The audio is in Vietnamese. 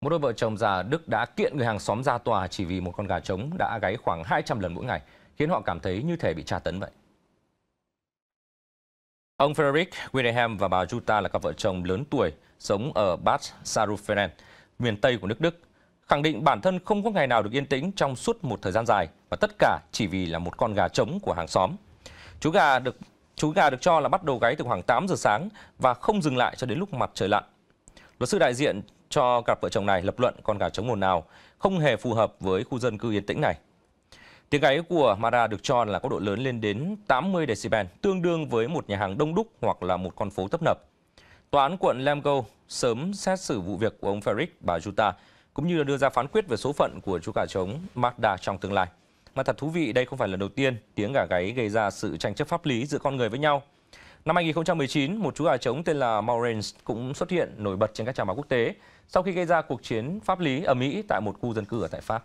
Một đôi vợ chồng già Đức đã kiện người hàng xóm ra tòa chỉ vì một con gà trống đã gáy khoảng 200 lần mỗi ngày, khiến họ cảm thấy như thể bị tra tấn vậy. Ông Frederick Wilhelm và bà Jutta là cặp vợ chồng lớn tuổi sống ở Bad Sarufenen, miền Tây của nước Đức, khẳng định bản thân không có ngày nào được yên tĩnh trong suốt một thời gian dài và tất cả chỉ vì là một con gà trống của hàng xóm. Chú gà được chú gà được cho là bắt đầu gáy từ khoảng 8 giờ sáng và không dừng lại cho đến lúc mặt trời lặn. Luật sư đại diện cho cặp vợ chồng này lập luận con gà trống mồn nào không hề phù hợp với khu dân cư yên tĩnh này. Tiếng gáy của Mara được cho là có độ lớn lên đến 80 decibel, tương đương với một nhà hàng đông đúc hoặc là một con phố tấp nập. Tòa án quận Lamgo sớm xét xử vụ việc của ông Ferrick, bà Juta, cũng như đưa ra phán quyết về số phận của chú gà trống Mazda trong tương lai. Mà thật thú vị, đây không phải là đầu tiên tiếng gà gáy gây ra sự tranh chấp pháp lý giữa con người với nhau. Năm 2019, một chú gà trống tên là Maurens cũng xuất hiện nổi bật trên các trang báo quốc tế sau khi gây ra cuộc chiến pháp lý ở Mỹ tại một khu dân cư ở tại Pháp.